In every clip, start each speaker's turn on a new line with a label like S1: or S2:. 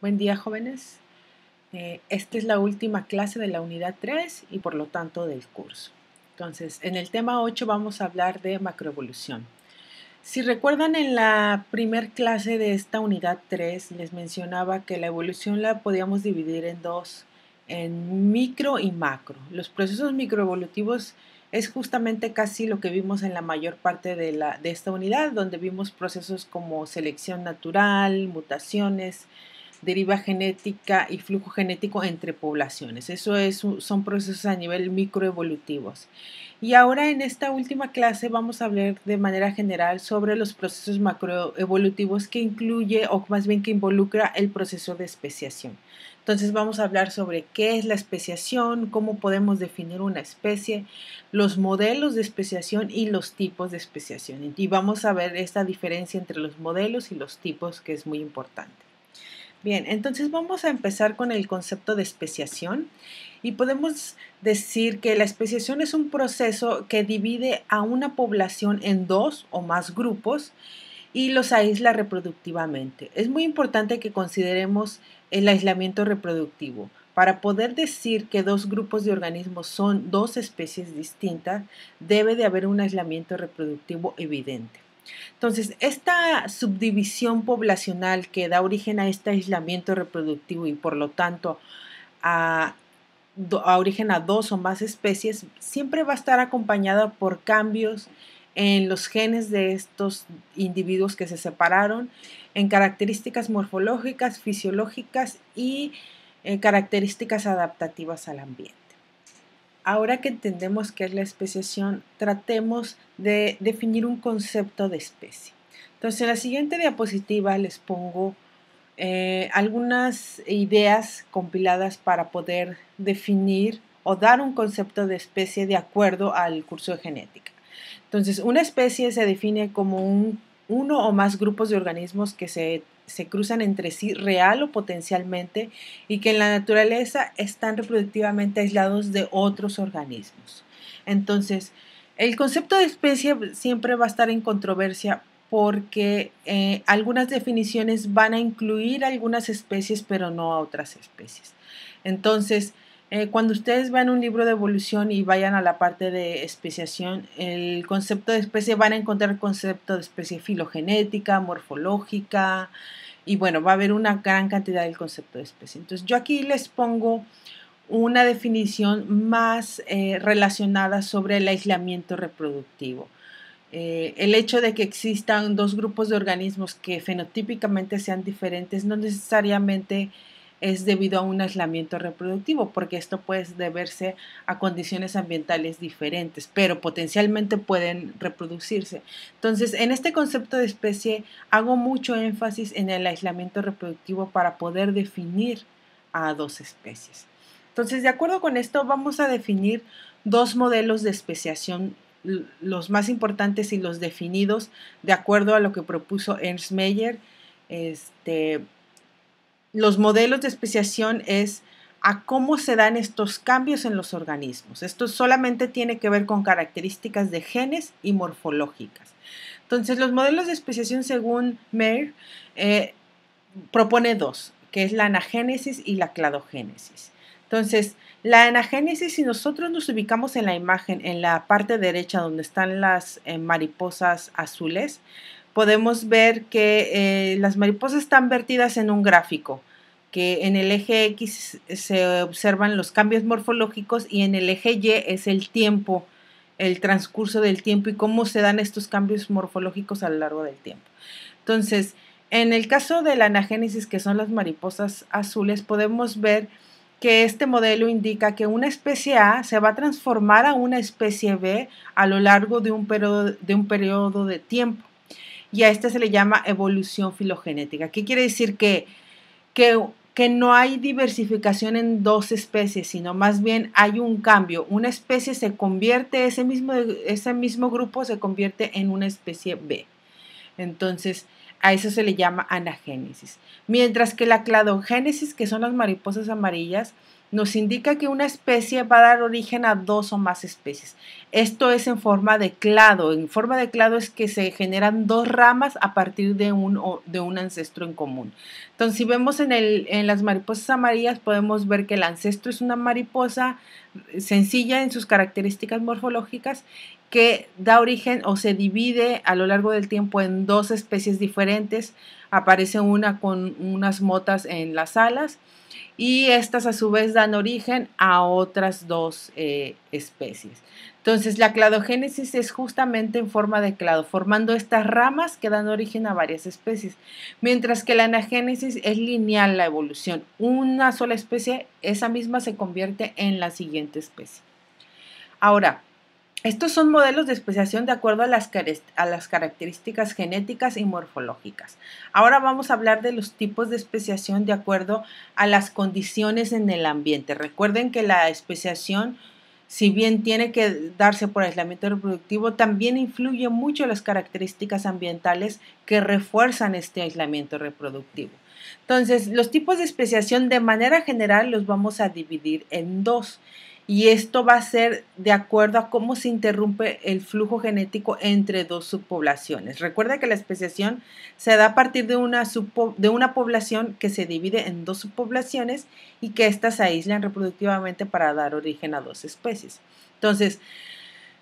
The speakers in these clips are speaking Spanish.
S1: Buen día jóvenes. Eh, esta es la última clase de la unidad 3 y por lo tanto del curso. Entonces, en el tema 8 vamos a hablar de macroevolución. Si recuerdan en la primer clase de esta unidad 3 les mencionaba que la evolución la podíamos dividir en dos, en micro y macro. Los procesos microevolutivos es justamente casi lo que vimos en la mayor parte de, la, de esta unidad, donde vimos procesos como selección natural, mutaciones, deriva genética y flujo genético entre poblaciones. Eso es, son procesos a nivel microevolutivos. Y ahora en esta última clase vamos a hablar de manera general sobre los procesos macroevolutivos que incluye o más bien que involucra el proceso de especiación. Entonces vamos a hablar sobre qué es la especiación, cómo podemos definir una especie, los modelos de especiación y los tipos de especiación. Y vamos a ver esta diferencia entre los modelos y los tipos que es muy importante. Bien, entonces vamos a empezar con el concepto de especiación y podemos decir que la especiación es un proceso que divide a una población en dos o más grupos y los aísla reproductivamente. Es muy importante que consideremos el aislamiento reproductivo. Para poder decir que dos grupos de organismos son dos especies distintas, debe de haber un aislamiento reproductivo evidente. Entonces, esta subdivisión poblacional que da origen a este aislamiento reproductivo y por lo tanto a, origen a dos o más especies, siempre va a estar acompañada por cambios en los genes de estos individuos que se separaron, en características morfológicas, fisiológicas y eh, características adaptativas al ambiente ahora que entendemos qué es la especiación, tratemos de definir un concepto de especie. Entonces, en la siguiente diapositiva les pongo eh, algunas ideas compiladas para poder definir o dar un concepto de especie de acuerdo al curso de genética. Entonces, una especie se define como un, uno o más grupos de organismos que se se cruzan entre sí real o potencialmente y que en la naturaleza están reproductivamente aislados de otros organismos. Entonces, el concepto de especie siempre va a estar en controversia porque eh, algunas definiciones van a incluir algunas especies pero no a otras especies. Entonces, eh, cuando ustedes vean un libro de evolución y vayan a la parte de especiación, el concepto de especie van a encontrar concepto de especie filogenética, morfológica, y bueno, va a haber una gran cantidad del concepto de especie. Entonces yo aquí les pongo una definición más eh, relacionada sobre el aislamiento reproductivo. Eh, el hecho de que existan dos grupos de organismos que fenotípicamente sean diferentes no necesariamente es debido a un aislamiento reproductivo, porque esto puede deberse a condiciones ambientales diferentes, pero potencialmente pueden reproducirse. Entonces, en este concepto de especie hago mucho énfasis en el aislamiento reproductivo para poder definir a dos especies. Entonces, de acuerdo con esto, vamos a definir dos modelos de especiación los más importantes y los definidos de acuerdo a lo que propuso Ernst Mayer, este, los modelos de especiación es a cómo se dan estos cambios en los organismos. Esto solamente tiene que ver con características de genes y morfológicas. Entonces, los modelos de especiación según Mayer eh, propone dos, que es la anagénesis y la cladogénesis. Entonces, la anagénesis, si nosotros nos ubicamos en la imagen, en la parte derecha donde están las eh, mariposas azules, podemos ver que eh, las mariposas están vertidas en un gráfico, que en el eje X se observan los cambios morfológicos y en el eje Y es el tiempo, el transcurso del tiempo y cómo se dan estos cambios morfológicos a lo largo del tiempo. Entonces, en el caso de la anagénesis, que son las mariposas azules, podemos ver que este modelo indica que una especie A se va a transformar a una especie B a lo largo de un periodo de, un periodo de tiempo y a esta se le llama evolución filogenética. ¿Qué quiere decir? Que, que, que no hay diversificación en dos especies, sino más bien hay un cambio. Una especie se convierte, ese mismo, ese mismo grupo se convierte en una especie B. Entonces, a eso se le llama anagénesis. Mientras que la cladogénesis, que son las mariposas amarillas, nos indica que una especie va a dar origen a dos o más especies. Esto es en forma de clado. En forma de clado es que se generan dos ramas a partir de un, ancestro en común. Entonces, si vemos en las mariposas amarillas, podemos ver que el ancestro es una mariposa sencilla en sus características morfológicas que da origen o se divide a lo largo del tiempo en dos especies diferentes. Aparece una con unas motas en las alas y estas a su vez dan origen a otras dos eh, especies. Entonces la cladogénesis es justamente en forma de clado, formando estas ramas que dan origen a varias especies, mientras que la anagénesis es lineal la evolución. Una sola especie, esa misma se convierte en la siguiente especie. Ahora, estos son modelos de especiación de acuerdo a las, características genéticas y morfológicas. Ahora vamos a hablar de los tipos de especiación de acuerdo a las condiciones en el ambiente. Recuerden que la especiación, si bien tiene que darse por aislamiento reproductivo, también influye mucho las características ambientales que refuerzan este aislamiento reproductivo. Entonces, los tipos de especiación de manera general los vamos a dividir en dos y esto va a ser de acuerdo a cómo se interrumpe el flujo genético entre dos subpoblaciones. Recuerda que la especiación se da a partir de una, de una población que se divide en dos subpoblaciones y que éstas se aíslan reproductivamente para dar origen a dos especies. Entonces,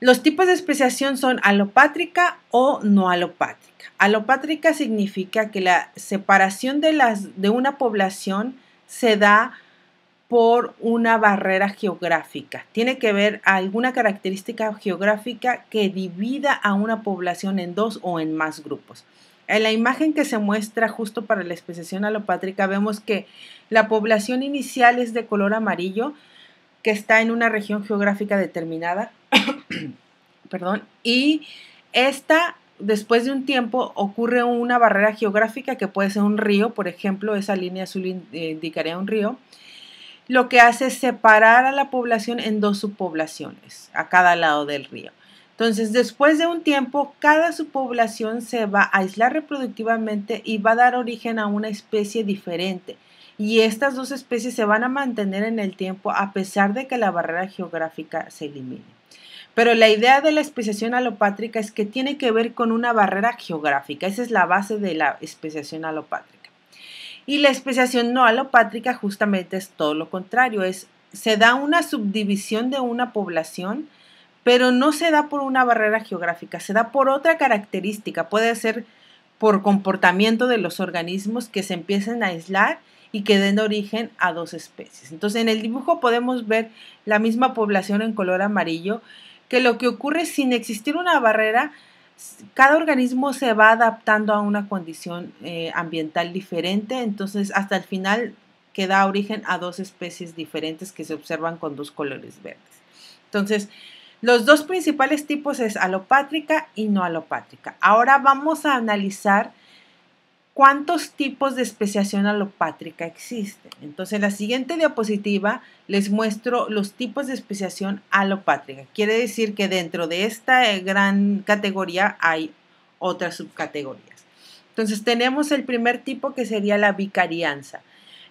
S1: los tipos de especiación son alopátrica o no alopátrica. Alopátrica significa que la separación de, las, de una población se da por una barrera geográfica. Tiene que ver alguna característica geográfica que divida a una población en dos o en más grupos. En la imagen que se muestra justo para la especiación alopátrica vemos que la población inicial es de color amarillo, que está en una región geográfica determinada, perdón, y esta después de un tiempo ocurre una barrera geográfica que puede ser un río, por ejemplo, esa línea azul eh, indicaría un río, lo que hace es separar a la población en dos subpoblaciones a cada lado del río. Entonces, después de un tiempo, cada subpoblación se va a aislar reproductivamente y va a dar origen a una especie diferente. Y estas dos especies se van a mantener en el tiempo a pesar de que la barrera geográfica se elimine. Pero la idea de la especiación alopátrica es que tiene que ver con una barrera geográfica. Esa es la base de la especiación alopátrica. Y la especiación no alopátrica justamente es todo lo contrario, es se da una subdivisión de una población, pero no se da por una barrera geográfica, se da por otra característica, puede ser por comportamiento de los organismos que se empiecen a aislar y que den origen a dos especies. Entonces, en el dibujo podemos ver la misma población en color amarillo, que lo que ocurre sin existir una barrera cada organismo se va adaptando a una condición eh, ambiental diferente, entonces hasta el final queda origen a dos especies diferentes que se observan con dos colores verdes. Entonces, los dos principales tipos es alopátrica y no alopátrica. Ahora vamos a analizar cuántos tipos de especiación alopátrica existen. Entonces, en la siguiente diapositiva les muestro los tipos de especiación alopátrica. Quiere decir que dentro de esta eh, gran categoría hay otras subcategorías. Entonces, tenemos el primer tipo que sería la vicarianza.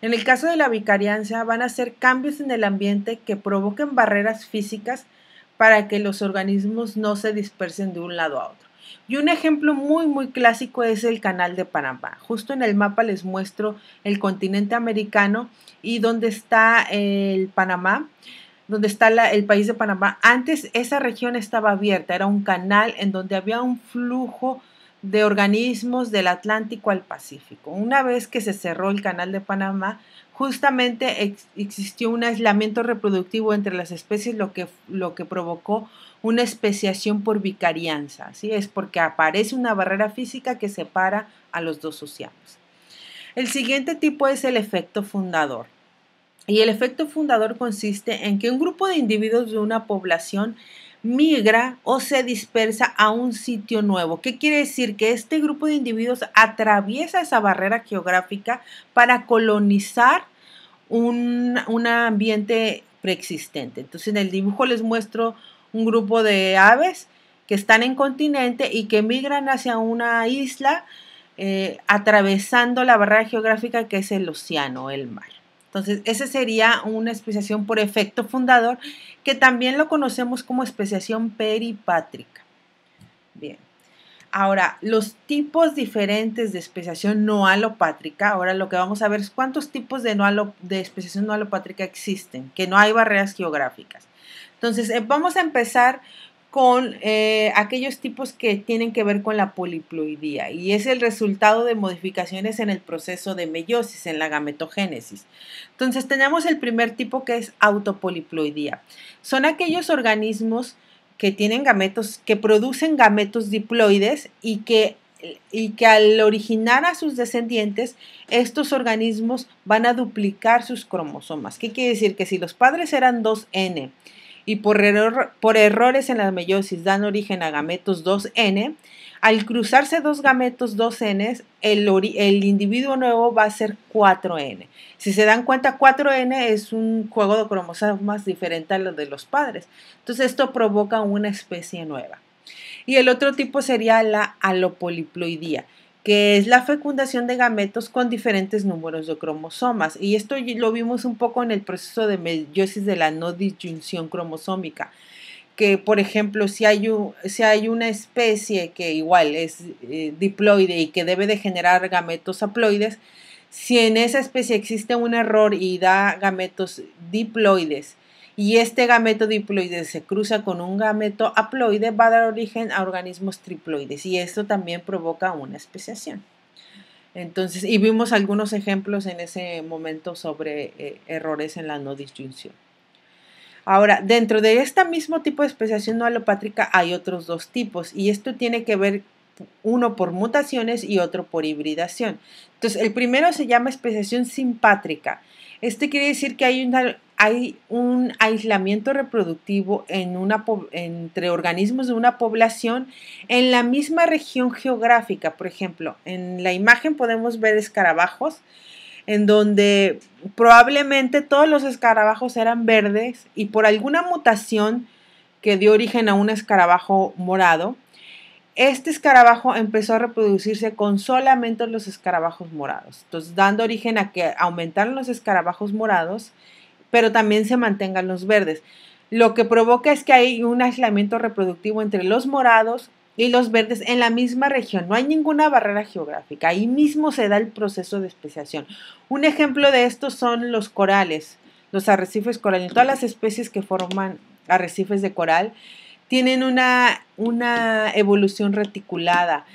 S1: En el caso de la vicarianza, van a ser cambios en el ambiente que provoquen barreras físicas para que los organismos no se dispersen de un lado a otro. Y un ejemplo muy muy clásico es el Canal de Panamá. Justo en el mapa les muestro el continente americano y dónde está el Panamá, donde está el país de Panamá. Antes esa región estaba abierta, era un canal en donde había un flujo de organismos del Atlántico al Pacífico. Una vez que se cerró el canal de Panamá, justamente existió un aislamiento reproductivo entre las especies, lo que, lo que provocó una especiación por vicarianza, así es porque aparece una barrera física que separa a los dos océanos. El siguiente tipo es el efecto fundador. Y el efecto fundador consiste en que un grupo de individuos de una población migra o se dispersa a un sitio nuevo. ¿Qué quiere decir? Que este grupo de individuos atraviesa esa barrera geográfica para colonizar un, ambiente preexistente. Entonces en el dibujo les muestro un grupo de aves que están en continente y que migran hacia una isla eh, atravesando la barrera geográfica que es el océano, el mar. Entonces, esa sería una especiación por efecto fundador, que también lo conocemos como especiación peripátrica. Bien. Ahora, los tipos diferentes de especiación no alopátrica, ahora lo que vamos a ver es cuántos tipos de, de especiación no alopátrica existen, que no hay barreras geográficas. Entonces, eh, vamos a empezar con eh, aquellos tipos que tienen que ver con la poliploidía y es el resultado de modificaciones en el proceso de meiosis, en la gametogénesis. Entonces tenemos el primer tipo que es autopoliploidía. Son aquellos organismos que tienen gametos, que producen gametos diploides y que y que al originar a sus descendientes, estos organismos van a duplicar sus cromosomas. ¿Qué quiere decir? Que si los padres eran 2N y por, por errores en la meiosis dan origen a gametos 2N, al cruzarse dos gametos 2N, el, individuo nuevo va a ser 4N. Si se dan cuenta, 4N es un juego de cromosomas diferente a los de los padres. Entonces esto provoca una especie nueva. Y el otro tipo sería la alopoliploidía que es la fecundación de gametos con diferentes números de cromosomas. Y esto lo vimos un poco en el proceso de meiosis de la no disyunción cromosómica, que por ejemplo si hay, si hay una especie que igual es eh, diploide y que debe de generar gametos haploides, si en esa especie existe un error y da gametos diploides, y este gameto diploide se cruza con un gameto haploide, va a dar origen a organismos triploides y esto también provoca una especiación. Entonces, y vimos algunos ejemplos en ese momento sobre eh, errores en la no disyunción. Ahora, dentro de este mismo tipo de especiación no alopátrica hay otros dos tipos y esto tiene que ver uno por mutaciones y otro por hibridación. Entonces, el primero se llama especiación simpátrica. Este quiere decir que hay una hay un aislamiento reproductivo en una, entre organismos de una población en la misma región geográfica. Por ejemplo, en la imagen podemos ver escarabajos, en donde probablemente todos los escarabajos eran verdes y por alguna mutación que dio origen a un escarabajo morado, este escarabajo empezó a reproducirse con solamente los escarabajos morados, entonces dando origen a que aumentaron los escarabajos morados pero también se mantengan los verdes. Lo que provoca es que hay un aislamiento reproductivo entre los morados y los verdes en la misma región. No hay ninguna barrera geográfica. Ahí mismo se da el proceso de especiación. Un ejemplo de esto son los corales, los arrecifes corales. Todas las especies que forman arrecifes de coral tienen una, una evolución reticulada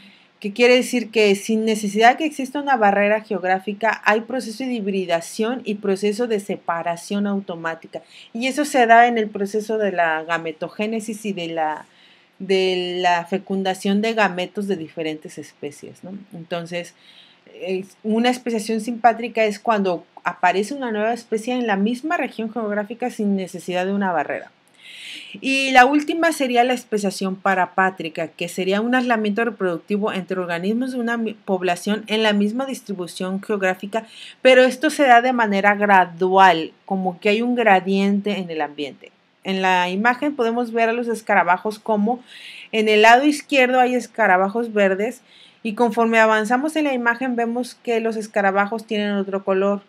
S1: que quiere decir que sin necesidad que exista una barrera geográfica, hay proceso de hibridación y proceso de separación automática. Y eso se da en el proceso de la gametogénesis y de la, de la fecundación de gametos de diferentes especies. Entonces, una especiación simpátrica es cuando aparece una nueva especie en la misma región geográfica sin necesidad de una barrera. Y la última sería la especiación parapátrica, que sería un aislamiento reproductivo entre organismos de una población en la misma distribución geográfica, pero esto se da de manera gradual, como que hay un gradiente en el ambiente. En la imagen podemos ver a los escarabajos como en el lado izquierdo hay escarabajos verdes y conforme avanzamos en la imagen vemos que los escarabajos tienen otro color.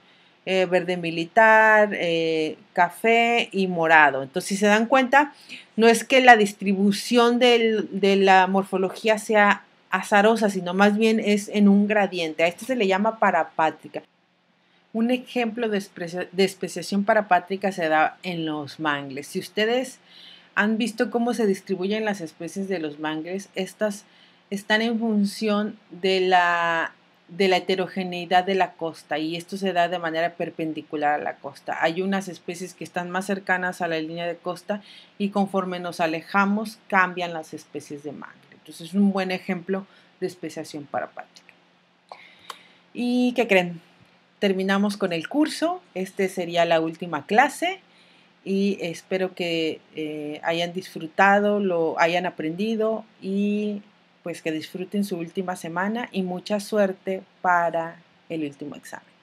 S1: Eh, verde militar, eh, café y morado. Entonces, si se dan cuenta, no es que la distribución de la morfología sea azarosa, sino más bien es en un gradiente. A esto se le llama parapátrica. Un ejemplo de, de especiación parapátrica se da en los mangles. Si ustedes han visto cómo se distribuyen las especies de los mangles, estas están en función de la de la heterogeneidad de la costa y esto se da de manera perpendicular a la costa. Hay unas especies que están más cercanas a la línea de costa y conforme nos alejamos cambian las especies de mangle. Entonces es un buen ejemplo de especiación parapática. ¿Y qué creen? Terminamos con el curso. Este sería la última clase y espero que eh, hayan disfrutado, lo hayan aprendido y pues que disfruten su última semana y mucha suerte para el último examen.